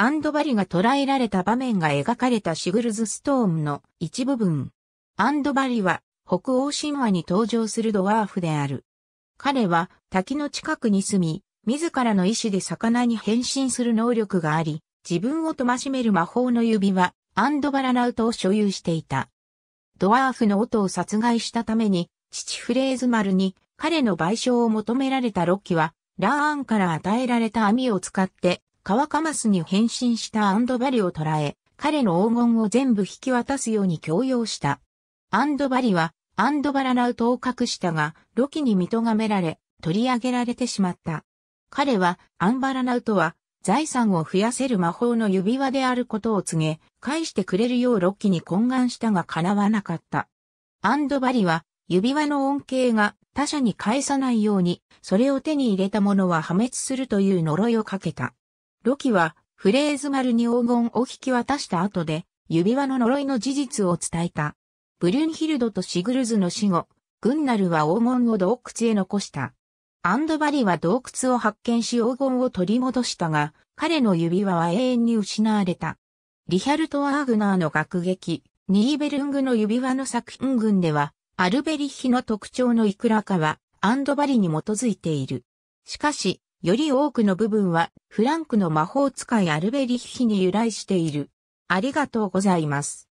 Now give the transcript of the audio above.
アンドバリが捕らえられた場面が描かれたシグルズストーンの一部分。アンドバリは北欧神話に登場するドワーフである。彼は滝の近くに住み、自らの意志で魚に変身する能力があり、自分をしめる魔法の指輪、アンドバラナウトを所有していた。ドワーフの音を殺害したために、父フレーズ丸に彼の賠償を求められたロッキは、ラーアンから与えられた網を使って川カマスに変身したアンドバリを捕らえ、彼の黄金を全部引き渡すように強要した。アンドバリは、アンドバラナウトを隠したが、ロキに見とがめられ、取り上げられてしまった。彼は、アンバラナウトは、財産を増やせる魔法の指輪であることを告げ、返してくれるようロッキに懇願したが叶わなかった。アンドバリは、指輪の恩恵が他者に返さないように、それを手に入れた者は破滅するという呪いをかけた。ロキは、フレーズ丸に黄金を引き渡した後で、指輪の呪いの事実を伝えた。ブリュンヒルドとシグルズの死後、グンナルは黄金を洞窟へ残した。アンドバリは洞窟を発見し黄金を取り戻したが、彼の指輪は永遠に失われた。リヒャルト・アーグナーの学劇、ニーベルングの指輪の作品群では、アルベリッヒの特徴のいくらかは、アンドバリに基づいている。しかし、より多くの部分はフランクの魔法使いアルベリッヒに由来している。ありがとうございます。